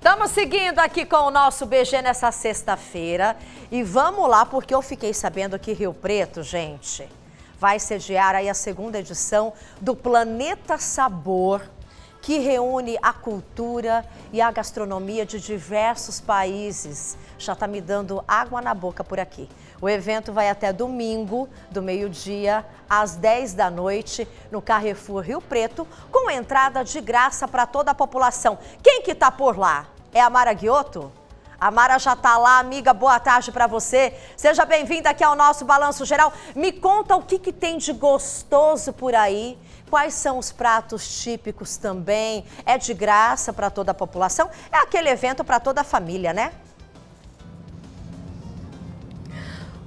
Estamos seguindo aqui com o nosso BG nessa sexta-feira e vamos lá porque eu fiquei sabendo que Rio Preto, gente, vai sediar aí a segunda edição do Planeta Sabor que reúne a cultura e a gastronomia de diversos países. Já está me dando água na boca por aqui. O evento vai até domingo, do meio-dia às 10 da noite, no Carrefour Rio Preto, com entrada de graça para toda a população. Quem que está por lá? É a Mara Guioto? A Mara já está lá, amiga. Boa tarde para você. Seja bem-vinda aqui ao nosso Balanço Geral. Me conta o que, que tem de gostoso por aí. Quais são os pratos típicos também? É de graça para toda a população? É aquele evento para toda a família, né?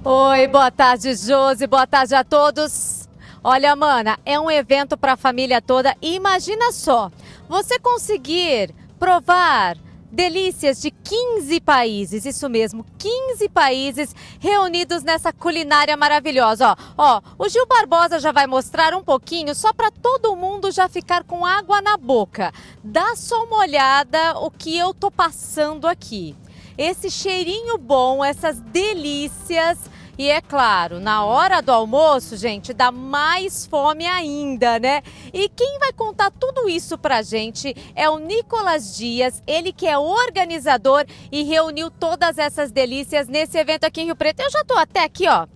Oi, boa tarde, Josi. Boa tarde a todos. Olha, mana, é um evento para a família toda. E imagina só, você conseguir provar delícias de 15 países, isso mesmo, 15 países reunidos nessa culinária maravilhosa. Ó, ó o Gil Barbosa já vai mostrar um pouquinho, só para todo mundo já ficar com água na boca. Dá só uma olhada o que eu tô passando aqui. Esse cheirinho bom, essas delícias e é claro, na hora do almoço, gente, dá mais fome ainda, né? E quem vai contar tudo isso pra gente é o Nicolas Dias, ele que é organizador e reuniu todas essas delícias nesse evento aqui em Rio Preto. Eu já tô até aqui, ó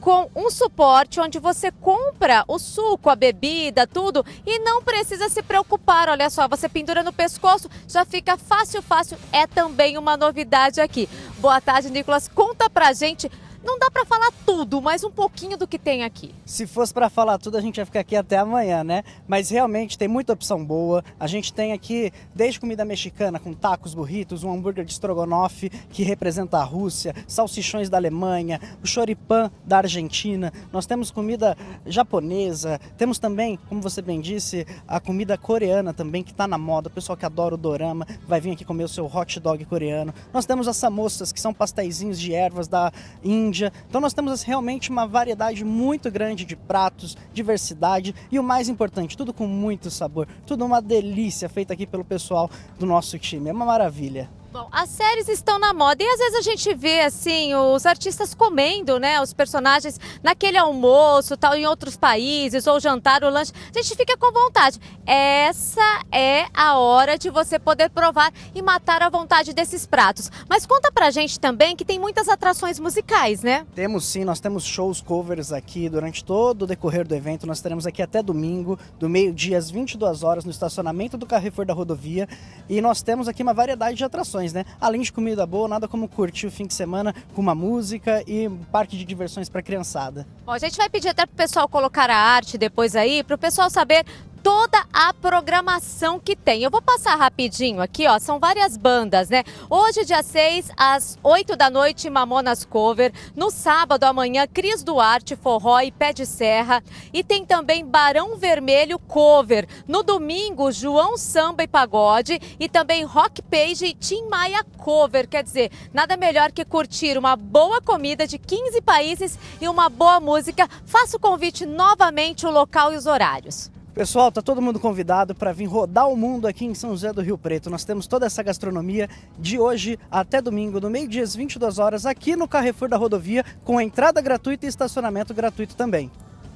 com um suporte onde você compra o suco, a bebida, tudo e não precisa se preocupar. Olha só, você pendura no pescoço, já fica fácil, fácil. É também uma novidade aqui. Boa tarde, Nicolas. Conta pra gente não dá para falar tudo, mas um pouquinho do que tem aqui. Se fosse para falar tudo, a gente ia ficar aqui até amanhã, né? Mas realmente tem muita opção boa. A gente tem aqui desde comida mexicana com tacos, burritos, um hambúrguer de estrogonofe que representa a Rússia, salsichões da Alemanha, o choripan da Argentina. Nós temos comida japonesa, temos também, como você bem disse, a comida coreana também que está na moda. O pessoal que adora o dorama vai vir aqui comer o seu hot dog coreano. Nós temos as samosas, que são pastéis de ervas da Índia Índia. Então nós temos assim, realmente uma variedade muito grande de pratos, diversidade e o mais importante, tudo com muito sabor, tudo uma delícia feita aqui pelo pessoal do nosso time. É uma maravilha. Bom, as séries estão na moda e às vezes a gente vê assim os artistas comendo, né, os personagens naquele almoço, tal, em outros países ou jantar ou lanche. A gente fica com vontade. Essa é a hora de você poder provar e matar a vontade desses pratos. Mas conta pra gente também que tem muitas atrações musicais, né? Temos sim, nós temos shows covers aqui durante todo o decorrer do evento. Nós teremos aqui até domingo, do meio-dia às 22 horas no estacionamento do Carrefour da Rodovia, e nós temos aqui uma variedade de atrações né? Além de comida boa, nada como curtir o fim de semana com uma música e um parque de diversões para criançada. Bom, a gente vai pedir até pro pessoal colocar a arte depois aí, para o pessoal saber toda a programação que tem. Eu vou passar rapidinho aqui, ó, são várias bandas, né? Hoje, dia 6, às 8 da noite, Mamonas Cover. No sábado, amanhã, Cris Duarte, Forró e Pé de Serra. E tem também Barão Vermelho Cover. No domingo, João Samba e Pagode. E também Rock Page e Tim Maia Cover. Quer dizer, nada melhor que curtir uma boa comida de 15 países e uma boa música. Faço o convite novamente, o local e os horários. Pessoal, tá todo mundo convidado para vir rodar o mundo aqui em São José do Rio Preto. Nós temos toda essa gastronomia de hoje até domingo, no meio-dia às 22 horas, aqui no Carrefour da Rodovia, com entrada gratuita e estacionamento gratuito também.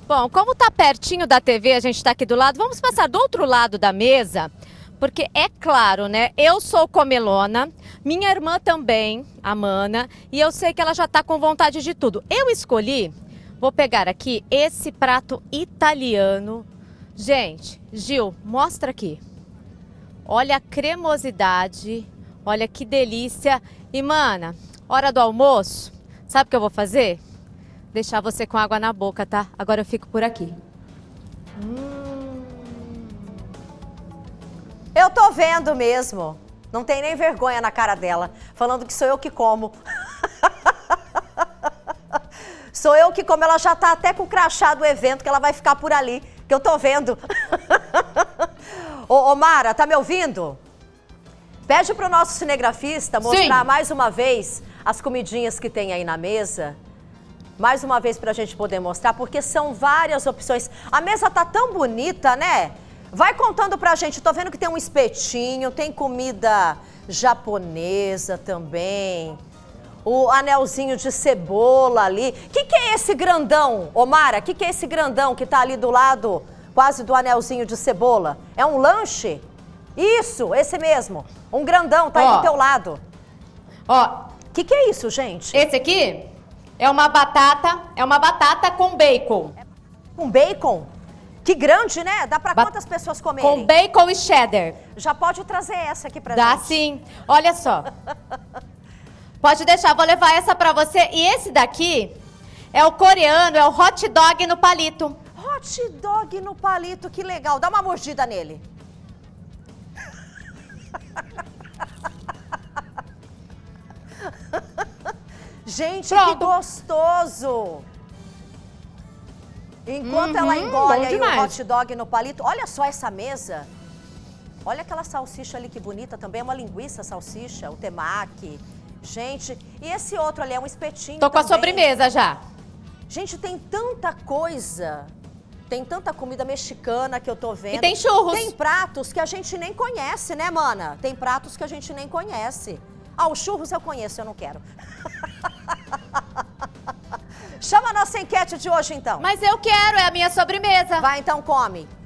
Bom, como tá pertinho da TV, a gente tá aqui do lado, vamos passar do outro lado da mesa, porque é claro, né? Eu sou comelona, minha irmã também, a Mana, e eu sei que ela já tá com vontade de tudo. Eu escolhi, vou pegar aqui esse prato italiano Gente, Gil, mostra aqui. Olha a cremosidade, olha que delícia. E, mana, hora do almoço, sabe o que eu vou fazer? Deixar você com água na boca, tá? Agora eu fico por aqui. Hum. Eu tô vendo mesmo. Não tem nem vergonha na cara dela, falando que sou eu que como. sou eu que como, ela já tá até com o crachá do evento que ela vai ficar por ali que eu tô vendo. ô, ô, Mara, tá me ouvindo? Pede pro nosso cinegrafista mostrar Sim. mais uma vez as comidinhas que tem aí na mesa. Mais uma vez para a gente poder mostrar, porque são várias opções. A mesa tá tão bonita, né? Vai contando para a gente. Tô vendo que tem um espetinho, tem comida japonesa também o anelzinho de cebola ali. O que, que é esse grandão, Omara? O que, que é esse grandão que tá ali do lado, quase do anelzinho de cebola? É um lanche? Isso, esse mesmo. Um grandão, tá ó, aí do teu lado. Ó. O que, que é isso, gente? Esse aqui é uma batata, é uma batata com bacon. Com bacon? Que grande, né? Dá para quantas pessoas comerem? Com bacon e cheddar. Já pode trazer essa aqui pra Dá gente. Dá sim. Olha só. Pode deixar, vou levar essa para você. E esse daqui é o coreano, é o hot dog no palito. Hot dog no palito, que legal. Dá uma mordida nele. Gente, Pronto. que gostoso! Enquanto uhum, ela engole aí o hot dog no palito, olha só essa mesa. Olha aquela salsicha ali que bonita também, é uma linguiça salsicha, o temaki. Gente, e esse outro ali é um espetinho Tô com a sobremesa já. Gente, tem tanta coisa. Tem tanta comida mexicana que eu tô vendo. E tem churros. Tem pratos que a gente nem conhece, né, mana? Tem pratos que a gente nem conhece. Ah, os churros eu conheço, eu não quero. Chama a nossa enquete de hoje, então. Mas eu quero, é a minha sobremesa. Vai, então, come.